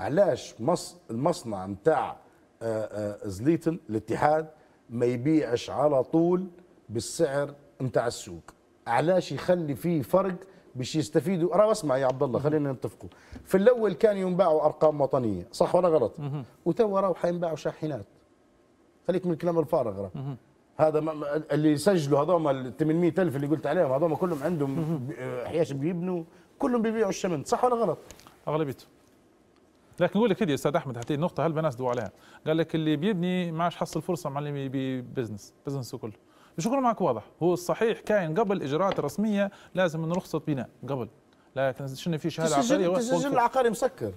علاش مص المصنع نتاع آه، آه، زليتن الاتحاد ما يبيعش على طول بالسعر نتاع السوق علاش يخلي فيه فرق باش يستفيدوا راه اسمع يا عبد الله خلينا نتفقوا في الاول كان ينباعوا ارقام وطنيه صح ولا غلط وتوا راهو حينباعوا شاحنات خليك من الكلام الفارغ راه هذا اللي سجلوا هذوما ال 800 الف اللي قلت عليهم هذوما كلهم عندهم آه، حياش بيبنوا كلهم بيبيعوا الشمن صح ولا غلط اغلبيتهم لكن يقول لك كده يا استاذ احمد حتى النقطه هل ناس عليها قال لك اللي بيبني ما عادش حصل فرصه مع اللي ببزنس بزنسه كله مش كله معك واضح هو الصحيح كاين قبل الاجراءات الرسميه لازم انه رخصه بناء قبل لكن شنو في شهاده عقاريه السجل العقاري مسكر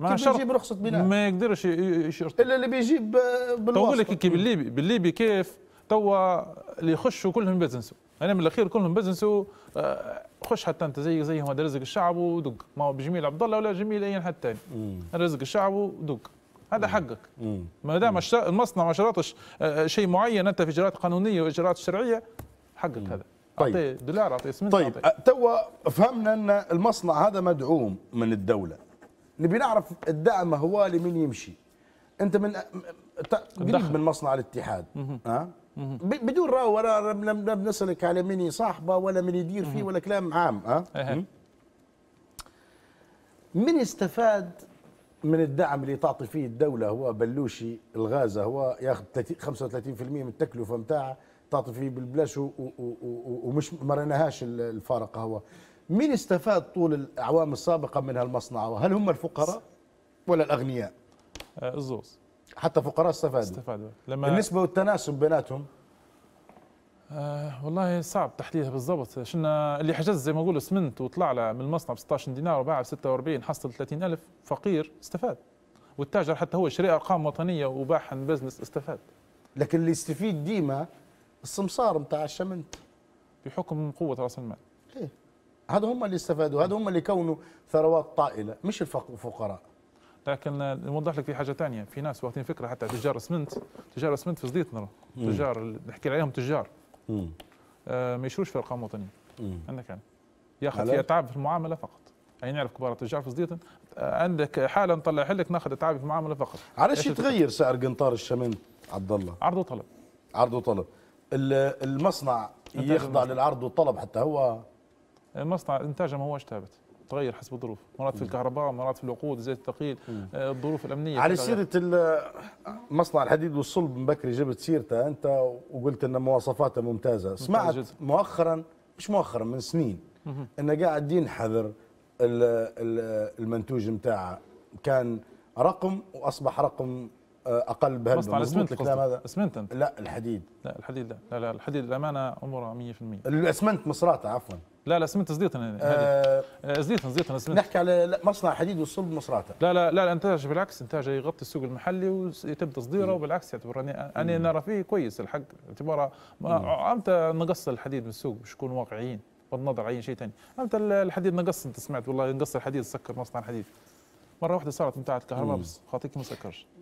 ما يجيب رخصه بناء ما يقدرش يشرط الا اللي بيجيب طيب، بالواسطه لك كي بالليبي بالليبي كيف توا اللي يخشوا كلهم بزنسو انا من الاخير كلهم بزنس آه، خش حتى انت زي زيهم هذا رزق الشعب ودق ما هو بجميل عبد الله ولا جميل اي حد ثاني رزق الشعب ودق هذا حقك ما دام المصنع ما شرطش آه، آه، شيء معين انت في اجراءات قانونيه واجراءات شرعيه حقك هذا طيب اعطيه دولار اعطيه سمنت طيب تو فهمنا ان المصنع هذا مدعوم من الدوله نبي نعرف الدعم هو لمين يمشي انت من قريب من مصنع الاتحاد ها أه؟ بدون راه ولا لم نسلك على من صاحبه ولا من يدير فيه ولا كلام عام أه؟ من استفاد من الدعم اللي تعطي فيه الدوله هو بلوشي الغازه هو ياخذ 35% من التكلفه نتاعه تعطي فيه بالبلاش ومش ما رناهاش الفارقه هو مين استفاد طول الاعوام السابقه من هالمصنع هل هم الفقراء ولا الاغنياء آه، الزوز حتى فقراء استفادوا استفادوا لما النسبه والتناسب بيناتهم آه والله صعب تحديدها بالضبط شنا اللي حجز زي ما اقول اسمنت وطلع له من المصنع ب 16 دينار وباع ب 46 حصل 30000 فقير استفاد والتاجر حتى هو شري ارقام وطنيه وباعها بزنس استفاد لكن اللي يستفيد ديما السمسار نتاع الشمنت بحكم قوه راس المال ايه هذا هم اللي استفادوا هذا هم اللي كونوا ثروات طائله مش الفقراء لكن نوضح لك في حاجه ثانيه في ناس واخذين فكره حتى تجار اسمنت تجار اسمنت في صديقنا تجار نحكي عليهم تجار آه ما يشروش في ارقام وطنيه عندك يعني ياخذ في اتعاب في المعامله فقط يعني نعرف كبار التجار في صديقنا آه، عندك حاله نطلع لك ناخذ اتعاب في المعامله فقط علاش يتغير سعر قنطار الشمنت عبد الله عرض وطلب عرض وطلب المصنع يخضع للعرض والطلب حتى هو المصنع انتاجه ما هوش ثابت تتغير حسب الظروف مرات في الكهرباء مرات في الوقود الزيت الثقيل آه، الظروف الامنيه على سيره مصنع الحديد والصلب من بكري جبت سيرته انت وقلت ان مواصفاته ممتازه سمعت جد. مؤخرا مش مؤخرا من سنين انه قاعد ينحذر المنتوج نتاعه كان رقم واصبح رقم آه، اقل بهلبة مصنع الاسمنت هذا اسمنت انت لا الحديد لا الحديد لا لا, لا الحديد الامانه عمره 100% الاسمنت مصراته عفوا لا لا سمنت زديت انا زديت زديت نحكي على مصنع حديد والصلب مصراته لا لا لا الانتاج بالعكس انتاج يغطي السوق المحلي ويتم تصديره وبالعكس يعتبر يعني، يعني انا نرى فيه كويس الحق اعتباره امتى نقص الحديد من السوق باش نكون واقعيين بغض النظر عن شيء ثاني امتى الحديد نقص انت سمعت والله نقص الحديد سكر مصنع الحديد مره واحده صارت نتاع الكهرباء بس خاطيك ما سكرش